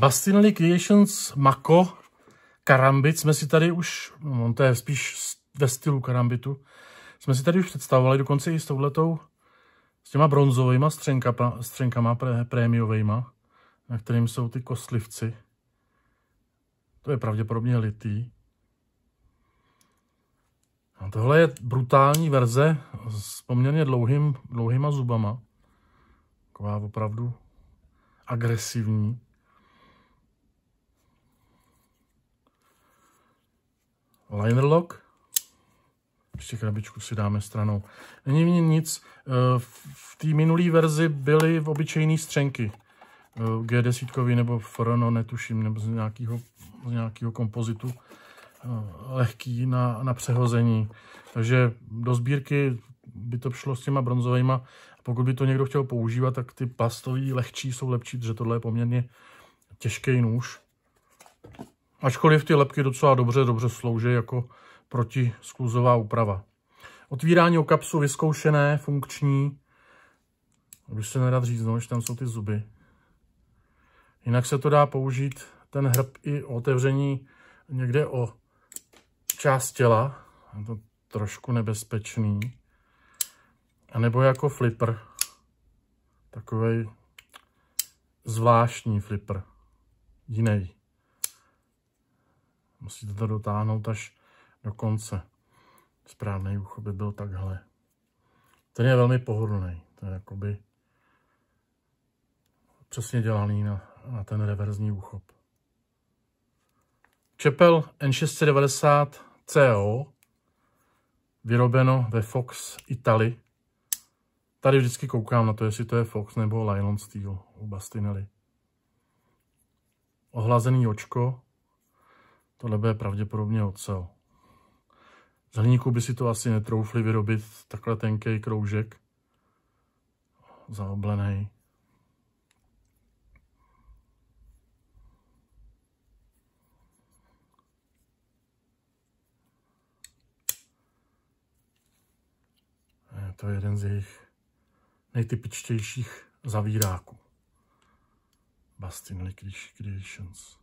Bastinelli Creations Mako karambit jsme si tady už, no to je spíš ve stylu karambitu, jsme si tady už představovali dokonce i s touhletou, s těma bronzovými střenkama, střenkama pré, prémiovejma, na kterým jsou ty kostlivci. To je pravděpodobně litý. A tohle je brutální verze s poměrně dlouhým, dlouhýma zubama. Taková opravdu agresivní. liner lock. Ještě krabičku si dáme stranou. Není v ní nic. Eh, v té minulé verzi byly v obyčejné střenky. Eh, G10 nebo Frono, netuším, nebo z nějakého, z nějakého kompozitu eh, lehký na, na přehození. Takže do sbírky by to šlo s těma bronzovými. Pokud by to někdo chtěl používat, tak ty plastový lehčí jsou lepší, protože tohle je poměrně těžký nůž. Ačkoliv ty lepky docela dobře, dobře slouží jako protiskluzová úprava. Otvírání o kapsu vyzkoušené, funkční. Už se no, že tam jsou ty zuby. Jinak se to dá použít ten hrb i o otevření někde o část těla. Je to trošku nebezpečný. A nebo jako flipper. takový zvláštní flipper. Jiný. Musíte to dotáhnout až do konce. Správný ucho by byl takhle. Ten je velmi pohodlný. To je jakoby přesně dělaný na, na ten reverzní úchop. Čepel N690 CO vyrobeno ve Fox Itali. Tady vždycky koukám na to, jestli to je Fox nebo Lylon Steel u Bastinelli. Ohlazený očko, Tohle bude pravděpodobně ocel. Z hliníku by si to asi netroufli vyrobit, takhle tenký kroužek. Zaoblený. Eh, to Je jeden z jejich nejtypičtějších zavíráků. Bastin Liquid Creations.